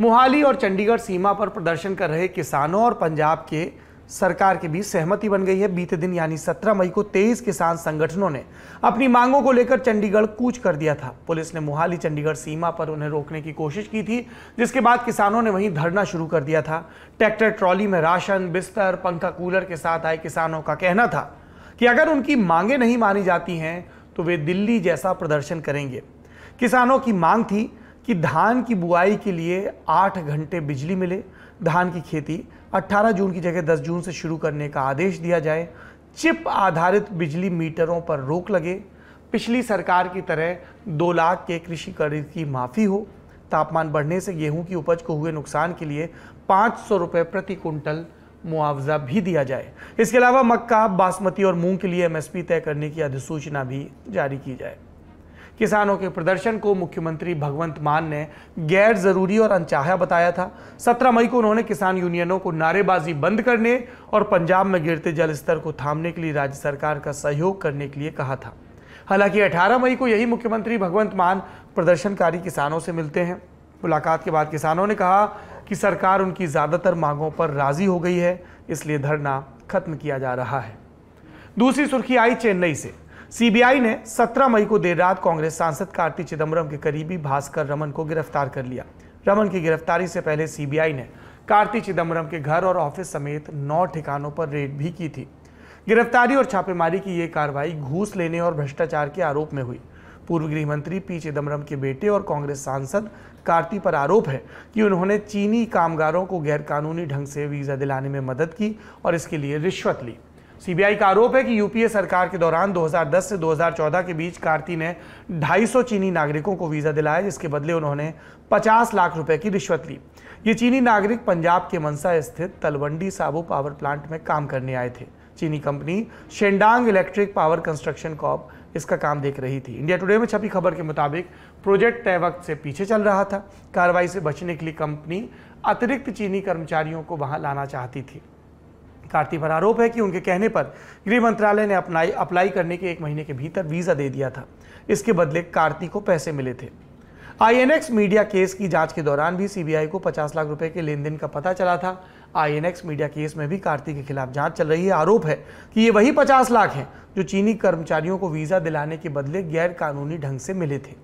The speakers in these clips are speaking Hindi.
मोहाली और चंडीगढ़ सीमा पर प्रदर्शन कर रहे किसानों और पंजाब के सरकार के बीच सहमति बन गई है बीते दिन यानी 17 मई को 23 किसान संगठनों ने अपनी मांगों को लेकर चंडीगढ़ कूच कर दिया था पुलिस ने मोहाली चंडीगढ़ सीमा पर उन्हें रोकने की कोशिश की थी जिसके बाद किसानों ने वहीं धरना शुरू कर दिया था ट्रैक्टर ट्रॉली में राशन बिस्तर पंखा कूलर के साथ आए किसानों का कहना था कि अगर उनकी मांगे नहीं मानी जाती हैं तो वे दिल्ली जैसा प्रदर्शन करेंगे किसानों की मांग थी कि धान की बुआई के लिए आठ घंटे बिजली मिले धान की खेती 18 जून की जगह 10 जून से शुरू करने का आदेश दिया जाए चिप आधारित बिजली मीटरों पर रोक लगे पिछली सरकार की तरह दो लाख के कृषि कर्ज की माफ़ी हो तापमान बढ़ने से गेहूं की उपज को हुए नुकसान के लिए पाँच सौ रुपये प्रति कुंटल मुआवजा भी दिया जाए इसके अलावा मक्का बासमती और मूंग के लिए एमएसपी तय करने की अधिसूचना भी जारी की जाए किसानों के प्रदर्शन को मुख्यमंत्री भगवंत मान ने गैर जरूरी और अनचाहा बताया था 17 मई को उन्होंने किसान यूनियनों को नारेबाजी बंद करने और पंजाब में गिरते जल स्तर को थामने के लिए राज्य सरकार का सहयोग करने के लिए कहा था हालांकि 18 मई को यही मुख्यमंत्री भगवंत मान प्रदर्शनकारी किसानों से मिलते हैं मुलाकात के बाद किसानों ने कहा कि सरकार उनकी ज़्यादातर मांगों पर राजी हो गई है इसलिए धरना खत्म किया जा रहा है दूसरी सुर्खी आई चेन्नई से सीबीआई ने 17 मई को देर रात कांग्रेस सांसद कार्ती चिदम्बरम के करीबी भास्कर रमन को गिरफ्तार कर लिया रमन की गिरफ्तारी से पहले सीबीआई ने कार्ती चिदम्बरम के घर और ऑफिस समेत नौ ठिकानों पर रेड भी की थी गिरफ्तारी और छापेमारी की ये कार्रवाई घूस लेने और भ्रष्टाचार के आरोप में हुई पूर्व गृह मंत्री पी चिदम्बरम के बेटे और कांग्रेस सांसद कार्ती पर आरोप है कि उन्होंने चीनी कामगारों को गैरकानूनी ढंग से वीज़ा दिलाने में मदद की और इसके लिए रिश्वत ली सीबीआई का आरोप है कि यूपीए सरकार के दौरान 2010 से 2014 के बीच कार्ती ने 250 चीनी नागरिकों को वीज़ा दिलाया जिसके बदले उन्होंने 50 लाख रुपए की रिश्वत ली ये चीनी नागरिक पंजाब के मनसा स्थित तलवंडी साबो पावर प्लांट में काम करने आए थे चीनी company Shandong electric power construction corp इसका काम देख रही थी इंडिया टुडे में छपी खबर के मुताबिक प्रोजेक्ट तय वक्त से पीछे चल रहा था कार्रवाई से बचने के लिए कंपनी अतिरिक्त चीनी कर्मचारियों को वहां लाना चाहती थी कार्ती पर आरोप है कि उनके कहने पर गृह मंत्रालय ने अपनाई अप्लाई करने के एक महीने के भीतर वीज़ा दे दिया था इसके बदले कार्ती को पैसे मिले थे आईएनएक्स मीडिया केस की जांच के दौरान भी सीबीआई को 50 लाख रुपए के लेन देन का पता चला था आईएनएक्स मीडिया केस में भी कार्ती के खिलाफ जांच चल रही है आरोप है कि ये वही 50 लाख हैं जो चीनी कर्मचारियों को वीज़ा दिलाने के बदले गैर कानूनी ढंग से मिले थे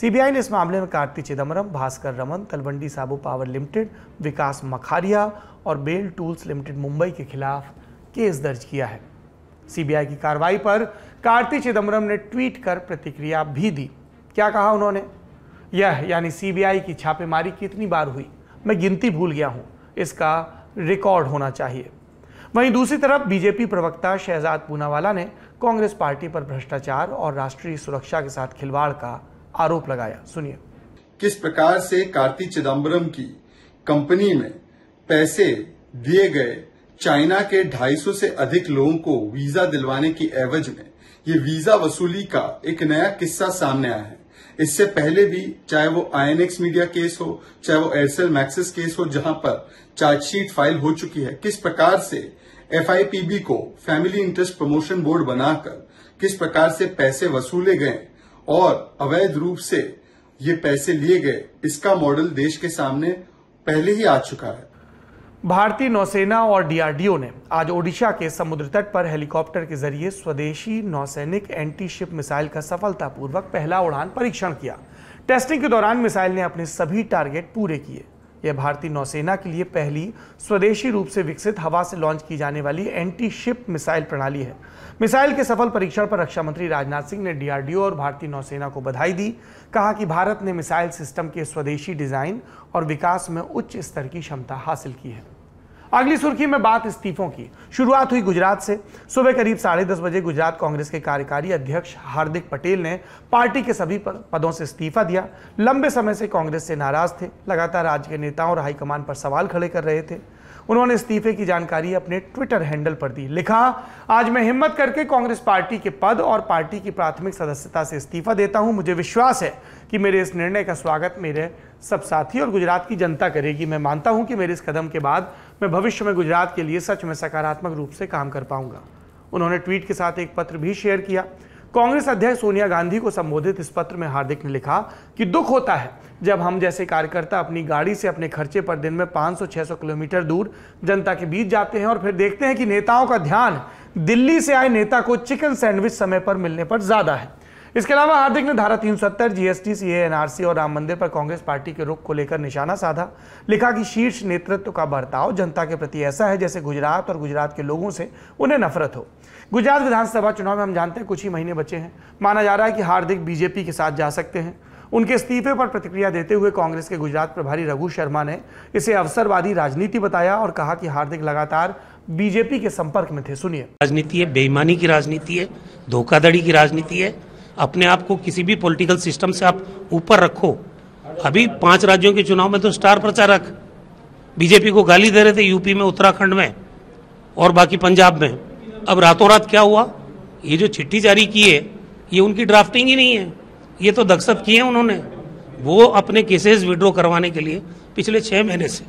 सीबीआई ने इस मामले में कार्ति चिदम्बरम भास्कर रमन तलवंडी साबू पावर लिमिटेड विकास मखारिया और बेल टूल्स लिमिटेड मुंबई के खिलाफ केस दर्ज किया है सीबीआई की कार्रवाई पर कार्ति चिदम्बरम ने ट्वीट कर प्रतिक्रिया भी दी क्या कहा उन्होंने यह यानी सीबीआई की छापेमारी कितनी बार हुई मैं गिनती भूल गया हूं इसका रिकॉर्ड होना चाहिए वहीं दूसरी तरफ बीजेपी प्रवक्ता शहजाद पूनावाला ने कांग्रेस पार्टी पर भ्रष्टाचार और राष्ट्रीय सुरक्षा के साथ खिलवाड़ का आरोप लगाया सुनिए किस प्रकार से कार्ति चिदम्बरम की कंपनी में पैसे दिए गए चाइना के 250 से अधिक लोगों को वीजा दिलवाने की एवज में ये वीजा वसूली का एक नया किस्सा सामने आया है इससे पहले भी चाहे वो आईएनएक्स मीडिया केस हो चाहे वो एयरसेल मैक्सिस केस हो जहां पर चार्जशीट फाइल हो चुकी है किस प्रकार से एफआईपीबी को फैमिली इंटरेस्ट प्रमोशन बोर्ड बनाकर किस प्रकार से पैसे वसूले गए और अवैध रूप से ये पैसे लिए गए इसका मॉडल देश के सामने पहले ही आ चुका है भारतीय नौसेना और डीआरडीओ ने आज ओडिशा के समुद्र तट पर हेलीकॉप्टर के जरिए स्वदेशी नौसैनिक एंटी शिप मिसाइल का सफलतापूर्वक पहला उड़ान परीक्षण किया टेस्टिंग के दौरान मिसाइल ने अपने सभी टारगेट पूरे किए यह भारतीय नौसेना के लिए पहली स्वदेशी रूप से विकसित हवा से लॉन्च की जाने वाली एंटी शिप मिसाइल प्रणाली है मिसाइल के सफल परीक्षण पर रक्षा मंत्री राजनाथ सिंह ने डीआरडीओ और भारतीय नौसेना को बधाई दी कहा कि भारत ने मिसाइल सिस्टम के स्वदेशी डिजाइन और विकास में उच्च स्तर की क्षमता हासिल की है अगली सुर्खी में बात इस्तीफों की शुरुआत हुई गुजरात से सुबह करीब साढ़े दस बजे गुजरात कांग्रेस के कार्यकारी अध्यक्ष हार्दिक पटेल ने पार्टी के सभी पदों से इस्तीफा दिया लंबे समय से कांग्रेस से नाराज थे लगातार राज्य के नेताओं और हाईकमान पर सवाल खड़े कर रहे थे उन्होंने इस्तीफे की जानकारी अपने ट्विटर हैंडल पर दी लिखा आज मैं हिम्मत करके कांग्रेस पार्टी के पद और पार्टी की प्राथमिक सदस्यता से इस्तीफा देता हूं मुझे विश्वास है कि मेरे इस निर्णय का स्वागत मेरे सब साथी और गुजरात की जनता करेगी मैं मानता हूं कि मेरे इस कदम के बाद मैं भविष्य में गुजरात के लिए सच में सकारात्मक रूप से काम कर पाऊंगा उन्होंने ट्वीट के साथ एक पत्र भी शेयर किया कांग्रेस अध्यक्ष सोनिया गांधी को संबोधित इस पत्र में हार्दिक ने लिखा कि दुख होता है जब हम जैसे कार्यकर्ता अपनी गाड़ी से अपने खर्चे पर दिन में 500-600 किलोमीटर दूर जनता के बीच जाते हैं और फिर देखते हैं कि नेताओं का ध्यान दिल्ली से आए नेता को चिकन सैंडविच समय पर मिलने पर ज़्यादा है इसके अलावा हार्दिक ने धारा 370 जीएसटी सीए एनआरसी और राम मंदिर पर कांग्रेस पार्टी के रुख को लेकर निशाना साधा लिखा कि शीर्ष नेतृत्व का बर्ताव जनता के प्रति ऐसा है जैसे गुजरात और गुजरात के लोगों से उन्हें नफरत हो गुजरात विधानसभा चुनाव में हम जानते हैं कुछ ही महीने बचे हैं माना जा रहा है कि हार्दिक बीजेपी के साथ जा सकते हैं उनके इस्तीफे पर प्रतिक्रिया देते हुए कांग्रेस के गुजरात प्रभारी रघु शर्मा ने इसे अवसरवादी राजनीति बताया और कहा कि हार्दिक लगातार बीजेपी के संपर्क में थे सुनिए राजनीति है बेईमानी की राजनीति है धोखाधड़ी की राजनीति है अपने आप को किसी भी पॉलिटिकल सिस्टम से आप ऊपर रखो अभी पांच राज्यों के चुनाव में तो स्टार प्रचारक बीजेपी को गाली दे रहे थे यूपी में उत्तराखंड में और बाकी पंजाब में अब रातों रात क्या हुआ ये जो चिट्ठी जारी की है ये उनकी ड्राफ्टिंग ही नहीं है ये तो दस्तखत किए हैं उन्होंने वो अपने केसेस विड्रॉ करवाने के लिए पिछले छह महीने से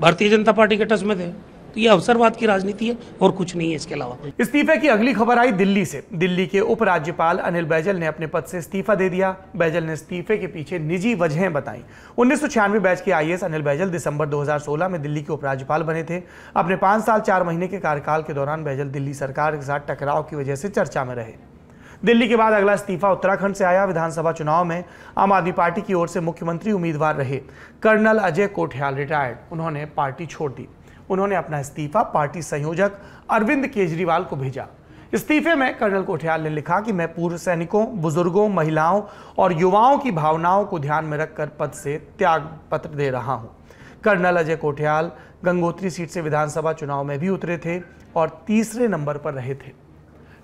भारतीय जनता पार्टी के टच में थे तो ये अवसरवाद की राजनीति है और कुछ नहीं है इसके अलावा इस्तीफे की अगली खबर आई दिल्ली से दिल्ली के उपराज्यपाल अनिल बैजल ने अपने पद से इस्तीफा दे दिया बैजल ने इस्तीफे के पीछे निजी वजहें बताई उन्नीस बैच के आई अनिल बैजल दिसंबर दो में दिल्ली के उपराज्यपाल बने थे अपने पांच साल चार महीने के कार्यकाल के दौरान बैजल दिल्ली सरकार के साथ टकराव की वजह से चर्चा में रहे दिल्ली के बाद अगला इस्तीफा उत्तराखंड से आया विधानसभा चुनाव में आम आदमी पार्टी की ओर से मुख्यमंत्री उम्मीदवार रहे कर्नल अजय कोठियाल रिटायर्ड उन्होंने पार्टी छोड़ दी उन्होंने अपना इस्तीफा पार्टी संयोजक अरविंद केजरीवाल को भेजा इस्तीफे में कर्नल कोठियाल ने लिखा कि मैं पूर्व सैनिकों बुजुर्गों महिलाओं और युवाओं की भावनाओं को ध्यान में रखकर पद से त्याग पत्र दे रहा हूं कर्नल अजय कोठियाल गंगोत्री सीट से विधानसभा चुनाव में भी उतरे थे और तीसरे नंबर पर रहे थे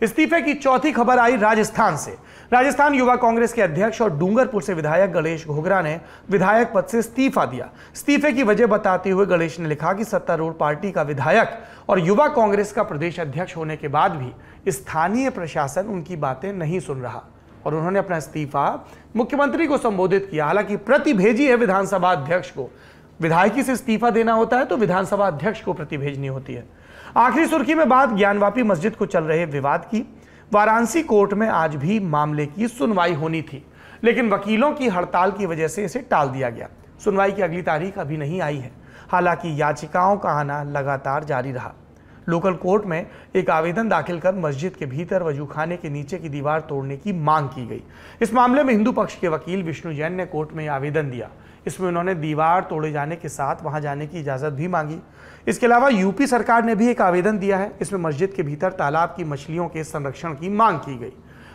इस्तीफे की चौथी खबर आई राजस्थान से राजस्थान युवा कांग्रेस के अध्यक्ष और डूंगरपुर से विधायक गणेश घोगरा ने विधायक पद से इस्तीफा दिया इस्तीफे की वजह बताते हुए गणेश ने लिखा कि सत्तारूढ़ पार्टी का विधायक और युवा कांग्रेस का प्रदेश अध्यक्ष होने के बाद भी स्थानीय प्रशासन उनकी बातें नहीं सुन रहा और उन्होंने अपना इस्तीफा मुख्यमंत्री को संबोधित किया हालांकि प्रति भेजी है विधानसभा अध्यक्ष को विधायकी से इस्तीफा देना होता है तो विधानसभा अध्यक्ष को प्रति भेजनी होती है आखिरी सुर्खी में बात ज्ञानवापी मस्जिद को चल रहे विवाद की वाराणसी कोर्ट में आज भी मामले की सुनवाई होनी थी लेकिन वकीलों की हड़ताल की वजह से इसे टाल दिया गया सुनवाई की अगली तारीख अभी नहीं आई है हालांकि याचिकाओं का आना लगातार जारी रहा लोकल कोर्ट में एक आवेदन दाखिल कर मस्जिद के भीतर वजूखाने के नीचे की दीवार तोड़ने की मांग की गई इस मामले में हिंदू पक्ष के वकील विष्णु जैन ने कोर्ट में आवेदन दिया इसमें उन्होंने दीवार तोड़े जाने के साथ वहाँ जाने की इजाज़त भी मांगी इसके अलावा यूपी सरकार ने भी एक आवेदन दिया है इसमें मस्जिद के भीतर तालाब की मछलियों के संरक्षण की मांग की गई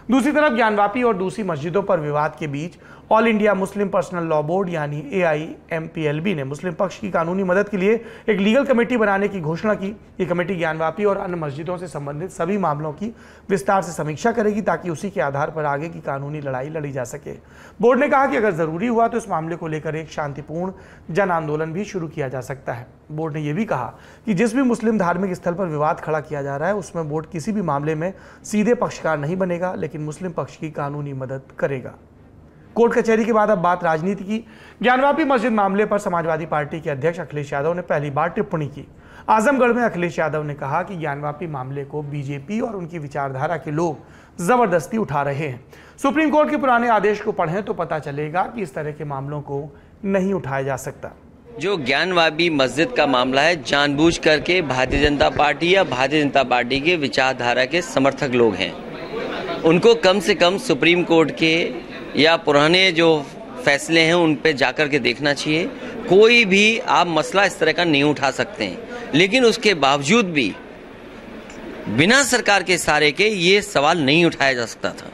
दूसरी तरफ ज्ञानवापी और दूसरी मस्जिदों पर विवाद के बीच All India Muslim personal law board यानी ए ने मुस्लिम पक्ष की कानूनी मदद के लिए एक लीगल कमेटी बनाने की घोषणा की ये कमेटी ज्ञानवापी और अन्य मस्जिदों से संबंधित सभी मामलों की विस्तार से समीक्षा करेगी ताकि उसी के आधार पर आगे की कानूनी लड़ाई लड़ी जा सके बोर्ड ने कहा कि अगर ज़रूरी हुआ तो इस मामले को लेकर एक शांतिपूर्ण जन आंदोलन भी शुरू किया जा सकता है बोर्ड ने यह भी कहा कि जिस भी मुस्लिम धार्मिक स्थल पर विवाद खड़ा किया जा रहा है उसमें बोर्ड किसी भी मामले में सीधे पक्षकार नहीं बनेगा लेकिन मुस्लिम पक्ष की कानूनी मदद करेगा कोर्ट कचहरी के बाद अब बात राजनीति की ज्ञानवापी मस्जिद मामले पर समाजवादी पार्टी के अध्यक्ष अखिलेश यादव ने पहली बार टिप्पणी की आजमगढ़ में अखिलेश यादव ने कहा कि ज्ञानवापी मामले को बीजेपी और उनकी विचारधारा के लोग जबरदस्ती उठा रहे हैं सुप्रीम कोर्ट के पुराने आदेश को पढ़ें तो पता चलेगा कि इस तरह के मामलों को नहीं उठाया जा सकता जो ज्ञानवाबी मस्जिद का मामला है जानबूझ करके भारतीय जनता पार्टी या भारतीय जनता पार्टी के विचारधारा के समर्थक लोग हैं उनको कम से कम सुप्रीम कोर्ट के या पुराने जो फैसले हैं उन पे जाकर के देखना चाहिए कोई भी आप मसला इस तरह का नहीं उठा सकते हैं लेकिन उसके बावजूद भी बिना सरकार के सहारे के ये सवाल नहीं उठाया जा सकता था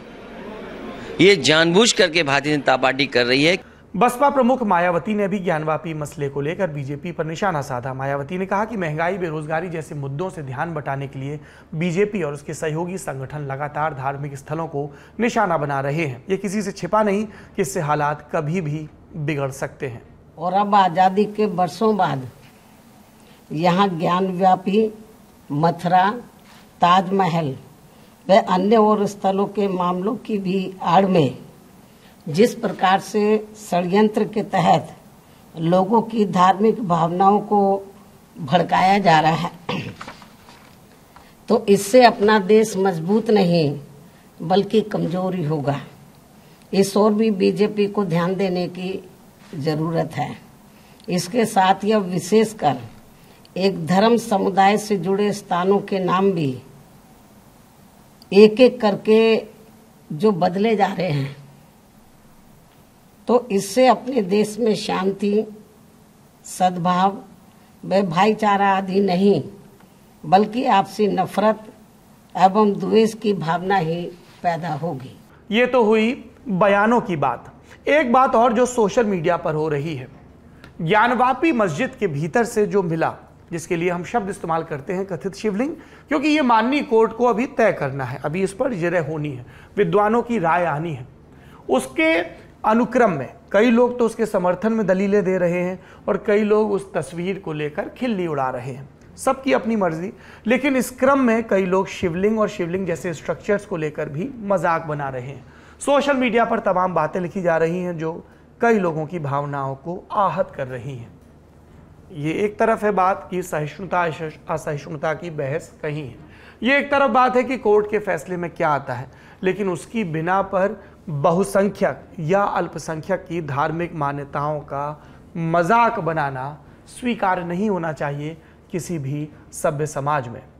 ये जानबूझ करके भारतीय जनता पार्टी कर रही है बसपा प्रमुख मायावती ने भी ज्ञानवापी मसले को लेकर बीजेपी पर निशाना साधा मायावती ने कहा कि महंगाई बेरोजगारी जैसे मुद्दों से ध्यान बटाने के लिए बीजेपी और उसके सहयोगी संगठन लगातार धार्मिक स्थलों को निशाना बना रहे हैं ये किसी से छिपा नहीं कि इससे हालात कभी भी बिगड़ सकते हैं और अब आज़ादी के वर्षों बाद यहाँ ज्ञान मथुरा ताजमहल व अन्य और स्थलों के मामलों की भी आड़ में जिस प्रकार से षडयंत्र के तहत लोगों की धार्मिक भावनाओं को भड़काया जा रहा है तो इससे अपना देश मजबूत नहीं बल्कि कमजोर ही होगा इस और भी बीजेपी को ध्यान देने की जरूरत है इसके साथ यह विशेषकर एक धर्म समुदाय से जुड़े स्थानों के नाम भी एक एक करके जो बदले जा रहे हैं तो इससे अपने देश में शांति सद्भाव व भाईचारा आदि नहीं बल्कि आपसी नफरत एवं द्वेष की भावना ही पैदा होगी ये तो हुई बयानों की बात एक बात और जो सोशल मीडिया पर हो रही है ज्ञानवापी मस्जिद के भीतर से जो मिला जिसके लिए हम शब्द इस्तेमाल करते हैं कथित शिवलिंग क्योंकि ये माननीय कोर्ट को अभी तय करना है अभी इस पर जिरह होनी है विद्वानों की राय आनी है उसके अनुक्रम में कई लोग तो उसके समर्थन में दलीलें दे रहे हैं और कई लोग उस तस्वीर को लेकर खिल्ली उड़ा रहे हैं सबकी अपनी मर्जी लेकिन इस क्रम में कई लोग शिवलिंग और शिवलिंग जैसे स्ट्रक्चर्स को लेकर भी मजाक बना रहे हैं सोशल मीडिया पर तमाम बातें लिखी जा रही हैं जो कई लोगों की भावनाओं को आहत कर रही हैं ये एक तरफ है बात कि सहिष्णुता असहिष्णुता की बहस कहीं है ये एक तरफ बात है कि कोर्ट के फैसले में क्या आता है लेकिन उसकी बिना पर बहुसंख्यक या अल्पसंख्यक की धार्मिक मान्यताओं का मजाक बनाना स्वीकार नहीं होना चाहिए किसी भी सभ्य समाज में